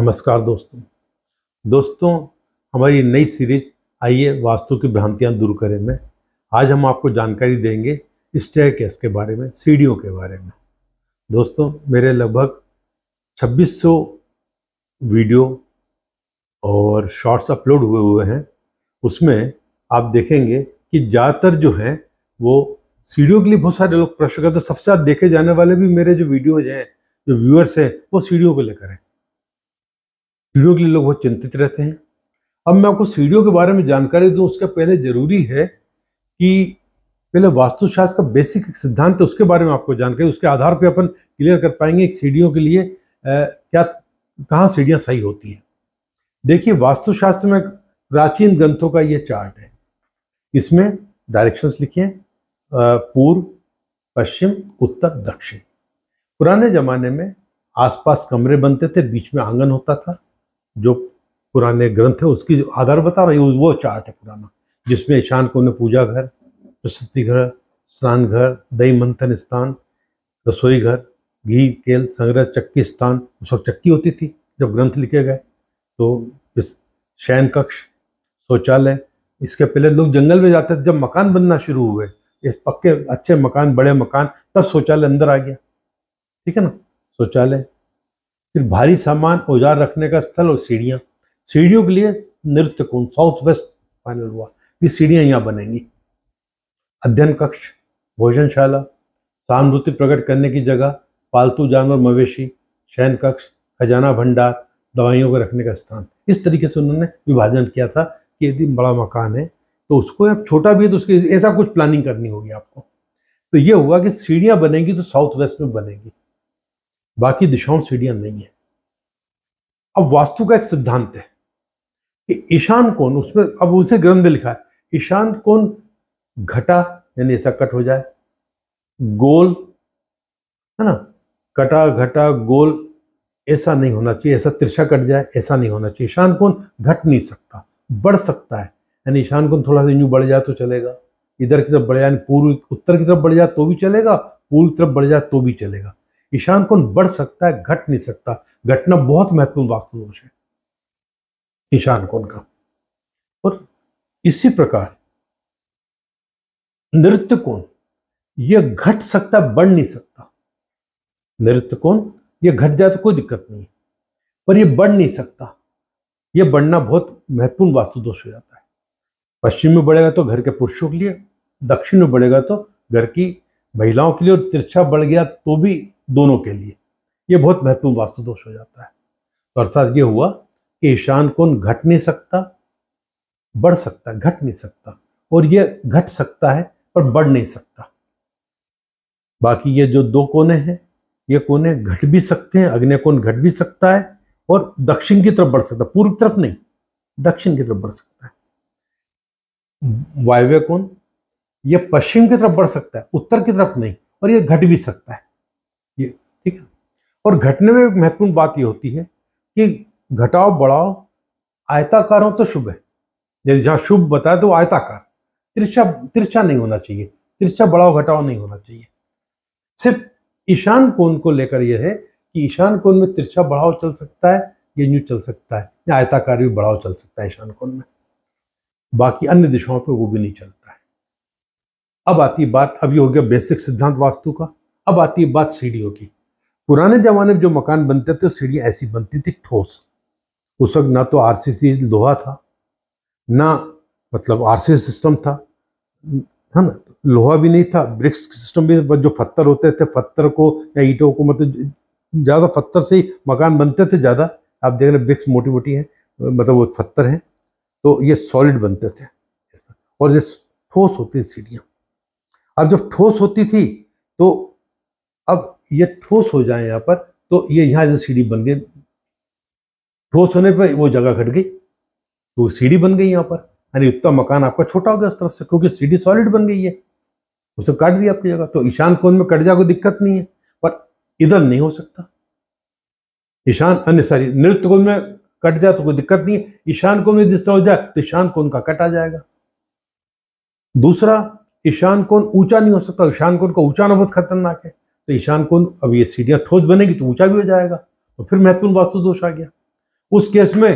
नमस्कार दोस्तों दोस्तों हमारी नई सीरीज आइए वास्तु की भ्रांतियां दूर करें में आज हम आपको जानकारी देंगे स्टेयर केस के बारे में सीढ़ियों के बारे में दोस्तों मेरे लगभग 2600 वीडियो और शॉर्ट्स अपलोड हुए हुए हैं उसमें आप देखेंगे कि ज़्यादातर जो हैं वो सीढ़ियों के लिए बहुत सारे लोग प्रश्न करते सबसे ज़्यादा देखे जाने वाले भी मेरे जो वीडियोज हैं जो व्यूअर्स हैं वो सीढ़ियों को लेकर हैं वीडियो के लिए लोग बहुत चिंतित रहते हैं अब मैं आपको सीढ़ियों के बारे में जानकारी दूं उसके पहले जरूरी है कि पहले वास्तुशास्त्र का बेसिक एक सिद्धांत है उसके बारे में आपको जानकारी उसके आधार पर अपन क्लियर कर पाएंगे सीढ़ियों के लिए क्या कहाँ सीढ़ियाँ सही होती हैं देखिए वास्तुशास्त्र में प्राचीन ग्रंथों का ये चार्ट है इसमें डायरेक्शंस हैं पूर्व पश्चिम उत्तर दक्षिण पुराने ज़माने में आसपास कमरे बनते थे बीच में आंगन होता था जो पुराने ग्रंथ है उसकी आधार बता रही है वो चार्ट है पुराना जिसमें ईशान को ने पूजा घर प्रसूति घर स्नान घर दही मंथन स्थान रसोई घर घी तेल संग्रह चक्की स्थान उस वक्त चक्की होती थी जब ग्रंथ लिखे गए तो इस शयन कक्ष शौचालय इसके पहले लोग जंगल में जाते थे जब मकान बनना शुरू हुए इस पक्के अच्छे मकान बड़े मकान तब शौचालय अंदर आ गया ठीक है ना शौचालय फिर भारी सामान औजार रखने का स्थल और सीढ़ियाँ सीढ़ियों के लिए नृत्य साउथ वेस्ट फाइनल हुआ ये सीढ़ियाँ यहाँ बनेंगी अध्ययन कक्ष भोजनशाला सहानुभूति प्रकट करने की जगह पालतू जानवर मवेशी शयन कक्ष खजाना भंडार दवाइयों को रखने का स्थान इस तरीके से उन्होंने विभाजन किया था कि यदि बड़ा मकान है तो उसको अब छोटा भी है तो उसकी ऐसा कुछ प्लानिंग करनी होगी आपको तो ये हुआ कि सीढ़ियाँ बनेंगी तो साउथ वेस्ट में बनेगी बाकी दिशाओं सीढ़ियां नहीं है अब वास्तु का एक सिद्धांत है कि ईशान कोण उसमें अब उसे ग्रंथ में लिखा है ईशान कौन घटा यानी ऐसा कट हो जाए गोल है ना कटा घटा गोल ऐसा नहीं होना चाहिए ऐसा तिरछा कट जाए ऐसा नहीं होना चाहिए ईशान कौन घट नहीं सकता बढ़ सकता है यानी ईशान कौन थोड़ा सा यूं बढ़ जाए तो चलेगा इधर की तरफ बढ़ जाए पूर्व उत्तर की तरफ बढ़ जाए तो भी चलेगा पूर्व की तरफ बढ़ जाए तो भी चलेगा ईशान कोण बढ़ सकता है घट नहीं सकता घटना बहुत महत्वपूर्ण वास्तु दोष है ईशान कोण का और इसी प्रकार नृत्य कोण यह घट सकता बढ़ नहीं सकता नृत्य कोण यह घट जाए तो कोई दिक्कत नहीं है पर यह बढ़ नहीं सकता यह बढ़ना बहुत महत्वपूर्ण वास्तु दोष हो जाता है पश्चिम में बढ़ेगा तो घर के पुरुषों के लिए दक्षिण में बढ़ेगा तो घर की महिलाओं के लिए और तिरछा बढ़ गया तो भी दोनों के लिए ये बहुत महत्वपूर्ण वास्तु दोष हो जाता है तो अर्थात ये हुआ कि ईशान कोण घट नहीं सकता बढ़ सकता घट नहीं सकता और ये घट सकता है पर बढ़ नहीं सकता बाकी ये जो दो कोने हैं ये कोने घट भी सकते हैं अग्नि कोण घट भी सकता है और दक्षिण की तरफ बढ़ सकता है पूर्व की तरफ नहीं दक्षिण की तरफ बढ़ सकता है वायव्य कोण ये पश्चिम की तरफ बढ़ सकता है उत्तर की तरफ नहीं और ये घट भी सकता है ये ठीक है और घटने में महत्वपूर्ण बात ये होती है कि घटाओ बढ़ाओ आयताकार हो तो शुभ है यदि जहाँ शुभ बताए तो आयताकार तिरछा तिरछा नहीं होना चाहिए तिरछा बढ़ाओ घटाओ नहीं होना चाहिए सिर्फ ईशान कोण को लेकर यह है कि ईशान कोण में तिरछा बढ़ाओ चल सकता है ये यूँ चल सकता है या आयताकार भी बढ़ाओ चल सकता है ईशान कोण में बाकी अन्य दिशाओं पर वो भी नहीं चलता है अब आती बात अभी हो गया बेसिक सिद्धांत वास्तु का अब आती है बात सीढ़ियों की पुराने ज़माने में जो मकान बनते थे सीढ़ियाँ ऐसी बनती थी ठोस उस वक्त ना तो आर लोहा था ना मतलब आर सिस्टम था है ना लोहा भी नहीं था ब्रिक्स सिस्टम भी जो पत्थर होते थे पत्थर को या ईटों को मतलब ज़्यादा पत्थर से ही मकान बनते थे ज़्यादा आप देख रहे ब्रिक्स मोटी मोटी हैं मतलब वो पत्थर हैं तो ये सॉलिड बनते थे और ये ठोस होती सीढ़ियाँ अब जब ठोस होती थी तो अब ये ठोस हो जाए यहाँ पर तो ये यहाँ से सीढ़ी बन गई ठोस होने पर वो जगह घट गई तो सीढ़ी बन गई यहाँ पर यानी उतना मकान आपका छोटा हो गया उस तरफ से क्योंकि सीढ़ी सॉलिड बन गई है उसने काट दिया आपकी जगह तो ईशान कोण में कट जाए कोई दिक्कत नहीं है पर इधर नहीं हो सकता ईशान अन्य सॉरी नृत्य कोण में कट जाए तो कोई दिक्कत नहीं है ईशान कोण में जिस तरह हो जाए तो ईशान कोण का कट आ जाएगा दूसरा ईशान कोण ऊंचा नहीं हो सकता ईशान कोण का ऊंचा ना बहुत खतरनाक है तो ईशान कौन अब ये सीढ़ियाँ ठोस बनेगी तो ऊंचा भी हो जाएगा और फिर महत्वपूर्ण वास्तु दोष आ गया उस केस में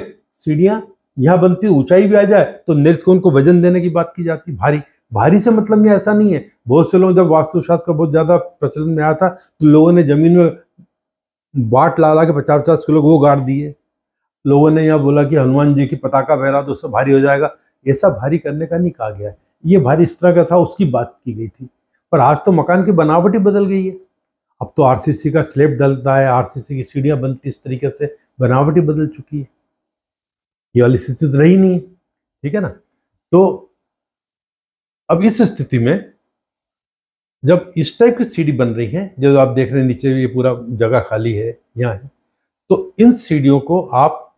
सीढ़ियाँ यहाँ बनती ऊंचाई भी आ जाए तो नृत्य को वजन देने की बात की जाती भारी भारी से मतलब ये ऐसा नहीं है बहुत से लोग जब वास्तुशास्त्र का बहुत ज़्यादा प्रचलन में आया था तो लोगों ने जमीन में बाट ला ला के पचास पचास किलो वो गाड़ दिए लोगों ने यह बोला कि हनुमान जी की पताका बहरा तो उससे भारी हो जाएगा ऐसा भारी करने का नहीं कहा गया है ये भारी इस तरह का था उसकी बात की गई थी पर आज तो मकान की बनावट ही बदल गई है अब तो आरसीसी का स्लेब डलता है आरसीसी की सीढ़ियाँ बनती इस तरीके से बनावट ही बदल चुकी है ये वाली स्थिति तो रही नहीं ठीक है ना तो अब इस स्थिति में जब इस टाइप की सीढ़ी बन रही है जब आप देख रहे हैं नीचे ये पूरा जगह खाली है यहाँ है तो इन सीढ़ियों को आप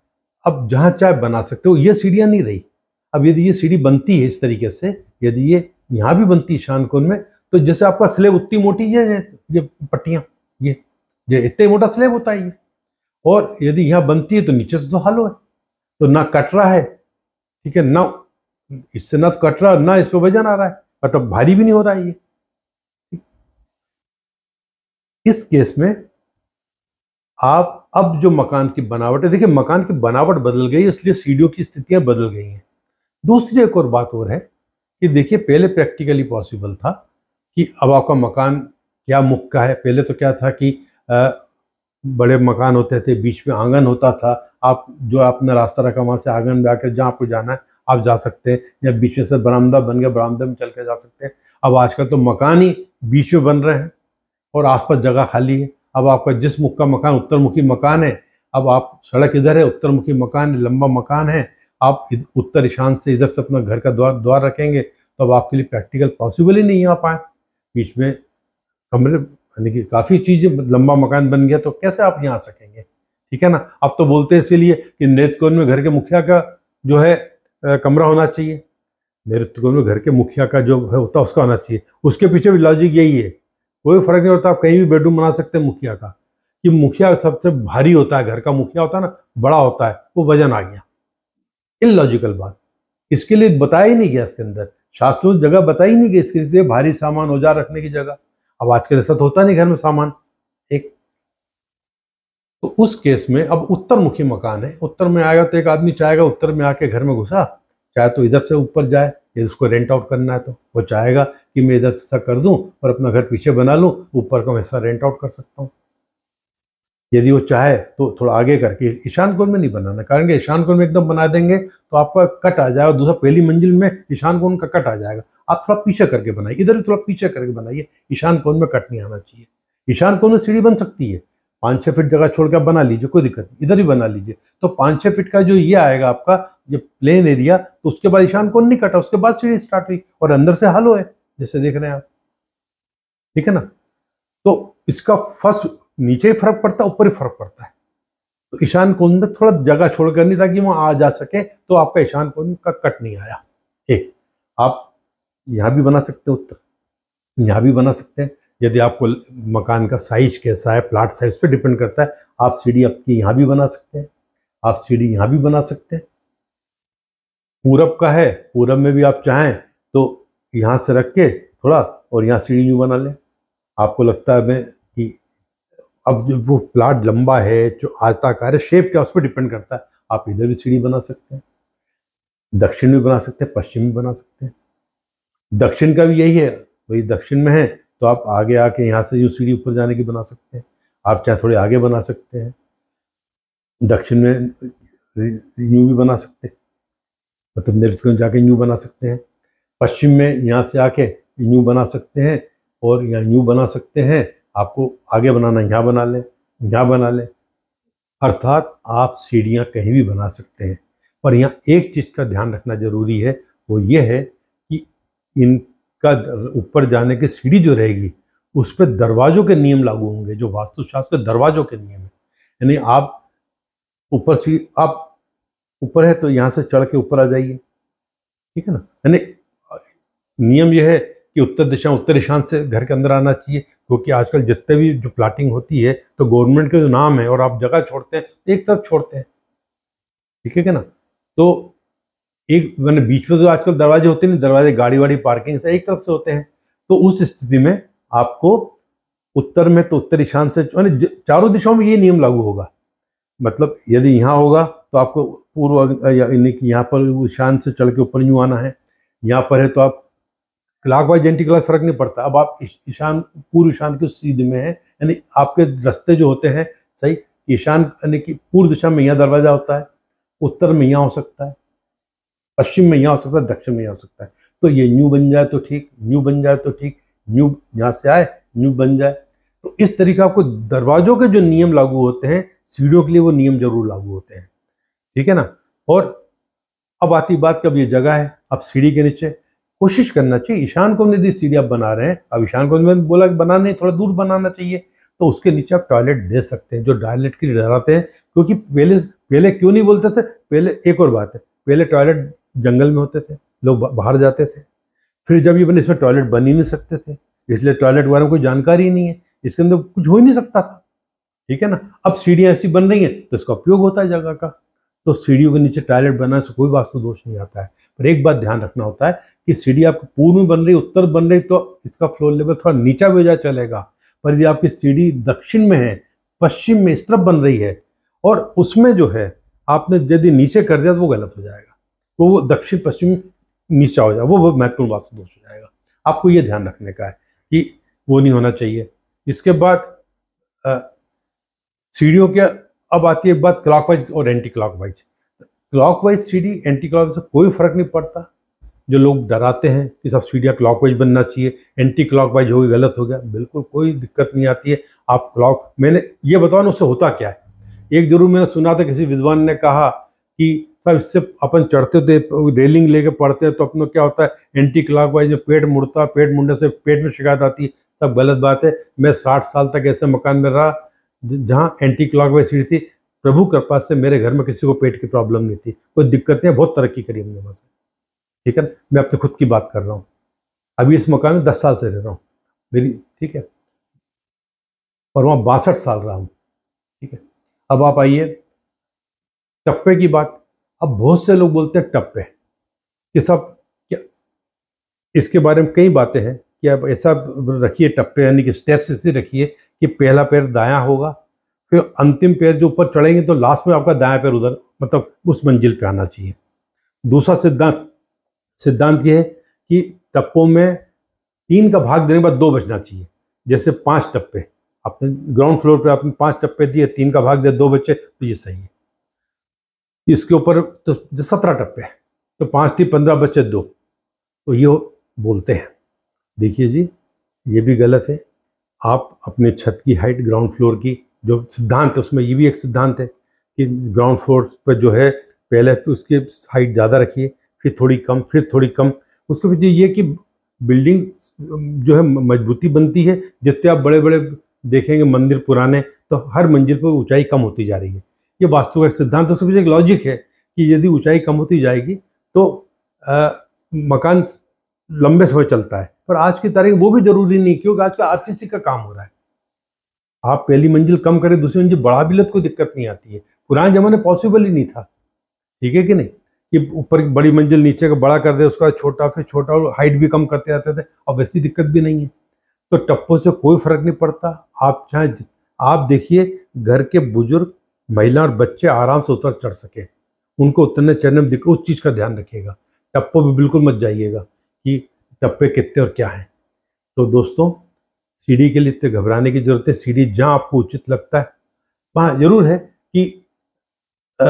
अब जहाँ चाहे बना सकते हो ये सीढ़ियाँ नहीं रही अब यदि ये सीढ़ी बनती है इस तरीके से यदि ये यहाँ भी बनती है शान कोन में तो जैसे आपका स्लेब उतनी मोटी है ये पट्टियाँ ये ये इतने मोटा स्लेब होता है ये और यदि यहाँ बनती है तो नीचे से तो हालो है तो ना कट रहा है ठीक है ना इससे ना तो कट रहा ना इस पर वजन आ रहा है मतलब भारी भी नहीं हो रहा है ये इस केस में आप अब जो मकान की बनावट है देखिए मकान की बनावट बदल गई इसलिए सीढ़ियों की स्थितियां बदल गई हैं दूसरी एक और बात और है कि देखिए पहले प्रैक्टिकली पॉसिबल था कि अब आपका मकान क्या मुख का है पहले तो क्या था कि बड़े मकान होते थे बीच में आंगन होता था आप जो आपने रास्ता रखा वहाँ से आंगन में आकर जहाँ आपको जाना है आप जा सकते हैं या बीच में से बरामदा बन गया बरामदा में चल के जा सकते हैं अब आजकल तो मकान ही बीच में बन रहे हैं और आसपास जगह खाली है अब आपका जिस मुख का मकान उत्तरमुखी मकान है अब आप सड़क इधर है उत्तरमुखी मकान लंबा मकान है आप उत्तर ईशान से इधर से अपना घर का द्वार द्वार रखेंगे तो अब आपके लिए प्रैक्टिकल पॉसिबल ही नहीं आ पाए बीच में कमरे यानी कि काफ़ी चीज़ें लंबा मकान बन गया तो कैसे आप यहाँ आ सकेंगे ठीक है ना आप तो बोलते हैं इसीलिए कि नेतृकोण में घर के मुखिया का जो है आ, कमरा होना चाहिए नेतृकोण में घर के मुखिया का जो है होता उसका होना चाहिए उसके पीछे भी लॉजिक यही है कोई फर्क नहीं होता आप कहीं भी बेडरूम बना सकते हैं मुखिया का कि मुखिया सबसे भारी होता है घर का मुखिया होता है ना बड़ा होता है वो वजन आ गया इन लॉजिकल बात इसके लिए बताया ही नहीं गया इसके अंदर शास्त्रों में जगह बताई नहीं कि इसके लिए भारी सामान औजार रखने की जगह अब आजकल ऐसा तो होता नहीं घर में सामान एक तो उस केस में अब उत्तर मुखी मकान है उत्तर में आएगा तो एक आदमी चाहेगा उत्तर में आके घर में घुसा चाहे तो इधर से ऊपर जाए यदि उसको रेंट आउट करना है तो वो चाहेगा कि मैं इधर से कर दूं और अपना घर पीछे बना लूं ऊपर का मैं हिस्सा रेंट आउट कर सकता हूँ यदि वो चाहे तो थोड़ा आगे करके ईशान कोण में नहीं बनाना कारण कि ईशान कोण में एकदम बना देंगे तो आपका कट आ जाएगा दूसरा पहली मंजिल में ईशान कोण का कट आ जाएगा आप थोड़ा पीछे करके बनाइए इधर भी थोड़ा पीछे करके बनाइए ईशान कोण में कट नहीं आना चाहिए ईशान कोण में सीढ़ी बन सकती है पाँच छः फिट जगह छोड़ के आप बना लीजिए कोई दिक्कत नहीं इधर भी बना लीजिए तो पाँच छः फीट का जो ये आएगा आपका ये प्लेन एरिया तो उसके बाद ईशान कोण नहीं कटा उसके बाद सीढ़ी स्टार्ट हुई और अंदर से हल है जैसे देख रहे हैं आप ठीक है ना तो इसका फर्स्ट नीचे ही फर्क पड़ता है ऊपर ही फर्क पड़ता है तो ईशान कुंड में थोड़ा जगह छोड़ कर था ताकि वो आ जा सके तो आपका ईशान कुंड का कट नहीं आया एक आप यहाँ भी बना सकते हैं उत्तर यहाँ भी बना सकते हैं यदि आपको मकान का साइज कैसा है प्लाट साइज पे डिपेंड करता है आप सीढ़ी आपकी यहाँ भी बना सकते हैं आप सीढ़ी यहां भी बना सकते हैं पूरब का है पूरब में भी आप चाहें तो यहां से रख के थोड़ा और यहाँ सीढ़ी यूँ बना लें आपको लगता है मैं अब जो वो प्लाट लंबा है जो आयताकार है शेप क्या उस पर डिपेंड करता है आप इधर भी सीढ़ी बना सकते हैं दक्षिण भी बना सकते हैं पश्चिम भी बना सकते हैं दक्षिण का भी यही है भाई दक्षिण में है तो आप आगे आके यहाँ से जो सीढ़ी ऊपर जाने की बना सकते हैं आप चाहे थोड़े आगे बना सकते हैं दक्षिण में यूँ भी बना सकते हैं मतलब नृत्य जाके यूँ बना सकते हैं पश्चिम में यहाँ से आके यूँ बना सकते हैं और यहाँ यूँ बना सकते हैं आपको आगे बनाना यहाँ बना लें यहाँ बना लें अर्थात आप सीढ़ियाँ कहीं भी बना सकते हैं पर यहाँ एक चीज़ का ध्यान रखना ज़रूरी है वो ये है कि इनका ऊपर जाने की सीढ़ी जो रहेगी उस पर दरवाज़ों के नियम लागू होंगे जो वास्तुशास्त्र के दरवाज़ों के नियम हैं यानी आप ऊपर सी आप ऊपर है तो यहाँ से चढ़ के ऊपर आ जाइए ठीक है ना यानी नियम यह है कि उत्तर दिशा उत्तर ईशान से घर के अंदर आना चाहिए क्योंकि आजकल जितने भी जो प्लाटिंग होती है तो गवर्नमेंट के जो नाम है और आप जगह छोड़ते हैं एक तरफ छोड़ते हैं ठीक है ना तो एक मैंने बीच में जो तो आजकल दरवाजे होते हैं दरवाजे गाड़ी वाड़ी पार्किंग से एक तरफ से होते हैं तो उस स्थिति में आपको उत्तर में तो उत्तर ईशान से मैंने चारों दिशाओं में ये नियम लागू होगा मतलब यदि यहाँ होगा तो आपको पूर्व यानी कि यहाँ पर ईशान से चल के ऊपर यूँ आना है यहाँ पर है तो आप लाख बार जेंटी क्लास फर्क नहीं पड़ता अब आप ईशान पूर्व ईशान के सीध में है यानी आपके रास्ते जो होते हैं सही ईशान यानी कि पूर्व दिशा में यहाँ दरवाज़ा होता है उत्तर में यहाँ हो सकता है पश्चिम में यहाँ हो सकता है दक्षिण में यहाँ हो सकता है तो ये न्यू बन जाए तो ठीक न्यू बन जाए तो ठीक न्यू यहाँ से आए न्यू बन जाए तो इस तरीके आपको दरवाजों के जो नियम लागू होते हैं सीढ़ियों के लिए वो नियम जरूर लागू होते हैं ठीक है ना और अब आती बात कि अब ये जगह है अब सीढ़ी के नीचे कोशिश करना चाहिए ईशान को निधि सीढ़ी आप बना रहे हैं अब ईशान को मैंने बोला कि नहीं थोड़ा दूर बनाना चाहिए तो उसके नीचे आप टॉयलेट दे सकते हैं जो टॉयलेट के लिए डराते हैं क्योंकि पहले पहले क्यों नहीं बोलते थे पहले एक और बात है पहले टॉयलेट जंगल में होते थे लोग बाहर जाते थे फिर जब ये बने इसमें टॉयलेट बन ही नहीं सकते थे इसलिए टॉयलेट बारे में कोई जानकारी ही नहीं है इसके अंदर कुछ हो ही नहीं सकता था ठीक है ना अब सीढ़ियाँ ऐसी बन रही हैं तो इसका उपयोग होता है जगह का तो सीढ़ियों के नीचे टॉयलेट बनाने से कोई वास्तु दोष नहीं आता है पर एक बात ध्यान रखना होता है कि सीढ़ी आपकी पूर्व में बन रही उत्तर बन रही तो इसका फ्लोर लेवल थोड़ा नीचा भेजा चलेगा पर यदि आपकी सीढ़ी दक्षिण में है पश्चिम में इस तरफ बन रही है और उसमें जो है आपने यदि नीचे कर दिया तो वो गलत हो जाएगा तो वो दक्षिण पश्चिम नीचा हो जाएगा वो महत्वपूर्ण वास्तु दोष हो जाएगा आपको ये ध्यान रखने का है कि वो नहीं होना चाहिए इसके बाद सीढ़ियों के अब आती है बात क्लॉकवाइज और एंटी क्लॉकवाइज क्लॉकवाइज सीढ़ी एंटी क्लॉकवाइज से कोई फर्क नहीं पड़ता जो लोग डराते हैं कि सब सीढ़ियाँ क्लॉकवाइज बनना चाहिए एंटी क्लॉकवाइज हो गई गलत हो गया बिल्कुल कोई दिक्कत नहीं आती है आप क्लॉक मैंने ये बताओ ना उससे होता क्या है एक जरूर मैंने सुना था किसी विद्वान ने कहा कि सर इससे अपन चढ़ते थे तो रेलिंग लेके पढ़ते हैं तो अपनों क्या होता है एंटी वाइज में पेट मुड़ता पेट मुड़ने से पेट में शिकायत आती है सब गलत बात है मैं साठ साल तक ऐसे मकान में रहा जहाँ एंटी वाइज सीढ़ी थी प्रभु कृपा से मेरे घर में किसी को पेट की प्रॉब्लम नहीं थी कोई दिक्कत नहीं बहुत तरक्की करी हमने वहाँ से ठीक है मैं अपने तो खुद की बात कर रहा हूँ अभी इस मकान में दस साल से रह रहा हूँ मेरी ठीक है और वहाँ बासठ साल रहा हूँ ठीक है अब आप आइए टप्पे की बात अब बहुत से लोग बोलते हैं टप्पे कि सब क्या इसके बारे में कई बातें हैं कि आप ऐसा रखिए टप्पे यानी कि स्टेप्स ऐसे रखिए कि पहला पैर दायां होगा फिर अंतिम पैर जो ऊपर चढ़ेंगे तो लास्ट में आपका दाया पैर उधर मतलब उस मंजिल पर आना चाहिए दूसरा सिद्धांत सिद्धांत यह है कि टप्पों में तीन का भाग देने के बाद दो बचना चाहिए जैसे पांच टप्पे आपने ग्राउंड फ्लोर पे आपने पांच टप्पे दिए तीन का भाग दे दो बच्चे तो ये सही है इसके ऊपर तो सत्रह टप्पे हैं तो पांच थी पंद्रह बच्चे दो तो ये बोलते हैं देखिए जी ये भी गलत है आप अपने छत की हाइट ग्राउंड फ्लोर की जो सिद्धांत है उसमें ये भी एक सिद्धांत है कि ग्राउंड फ्लोर पर जो है पहले उसकी हाइट ज़्यादा रखिए फिर थोड़ी कम फिर थोड़ी कम उसके पीछे ये कि बिल्डिंग जो है मजबूती बनती है जितने आप बड़े बड़े देखेंगे मंदिर पुराने तो हर मंजिल पर ऊंचाई कम होती जा रही है ये वास्तु का एक सिद्धांत उसके पीछे एक लॉजिक है कि यदि ऊंचाई कम होती जाएगी तो आ, मकान लंबे समय चलता है पर आज की तारीख वो भी ज़रूरी नहीं क्योंकि आज का आर का काम हो रहा है आप पहली मंजिल कम करें दूसरी मंजिल बढ़ा भी लेते कोई दिक्कत नहीं आती है पुराने ज़माने पॉसिबल ही नहीं था ठीक है कि नहीं कि ऊपर की बड़ी मंजिल नीचे का बड़ा कर दे उसका छोटा फिर छोटा और हाइट भी कम करते जाते थे अब वैसी दिक्कत भी नहीं है तो टप्पों से कोई फर्क नहीं पड़ता आप चाहे आप देखिए घर के बुजुर्ग महिला और बच्चे आराम से उतर चढ़ सके उनको उतरने चढ़ने में दिक्कत उस चीज़ का ध्यान रखिएगा टप्पों भी बिल्कुल मत जाइएगा कि टप्पे कितने और क्या हैं तो दोस्तों सीढ़ी के लिए इतने घबराने की जरूरत है सीढ़ी जहां आपको उचित लगता है वहां जरूर है कि आ,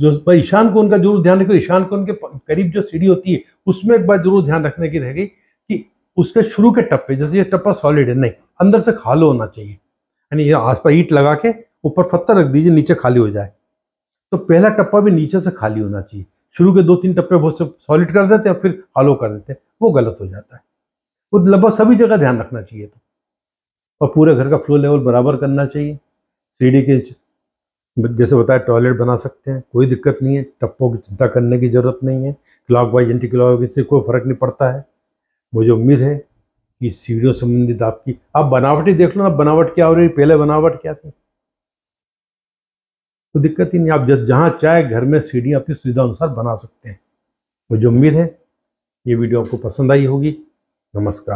जो ईशान कोण का जरूर ध्यान रखो ईशान कोण के करीब जो सीढ़ी होती है उसमें एक बार जरूर ध्यान रखने की रह गई कि उसके शुरू के टप्पे जैसे ये टप्पा सॉलिड है नहीं अंदर से खालो होना चाहिए यानी आस पास ईट लगा के ऊपर पत्थर रख दीजिए नीचे खाली हो जाए तो पहला टप्पा भी नीचे से खाली होना चाहिए शुरू के दो तीन टप्पे बहुत सॉलिड कर देते हैं फिर हालो कर देते हैं वो गलत हो जाता है वो लगभग सभी जगह ध्यान रखना चाहिए था और पूरे घर का फ्लो लेवल बराबर करना चाहिए सीढ़ी के जैसे बताया टॉयलेट बना सकते हैं कोई दिक्कत नहीं है टप्पों की चिंता करने की ज़रूरत नहीं है clockwise anticlockwise से कोई फ़र्क नहीं पड़ता है मुझे उम्मीद है कि सीढ़ियों संबंधित आपकी आप बनावट ही देख लो ना बनावट क्या हो रही पहले बनावट क्या थी तो दिक्कत ही नहीं आप जस जहाँ चाहे घर में सीढ़ियाँ अपनी सुविधा अनुसार बना सकते हैं मुझे उम्मीद है ये वीडियो आपको पसंद आई होगी Namaskar.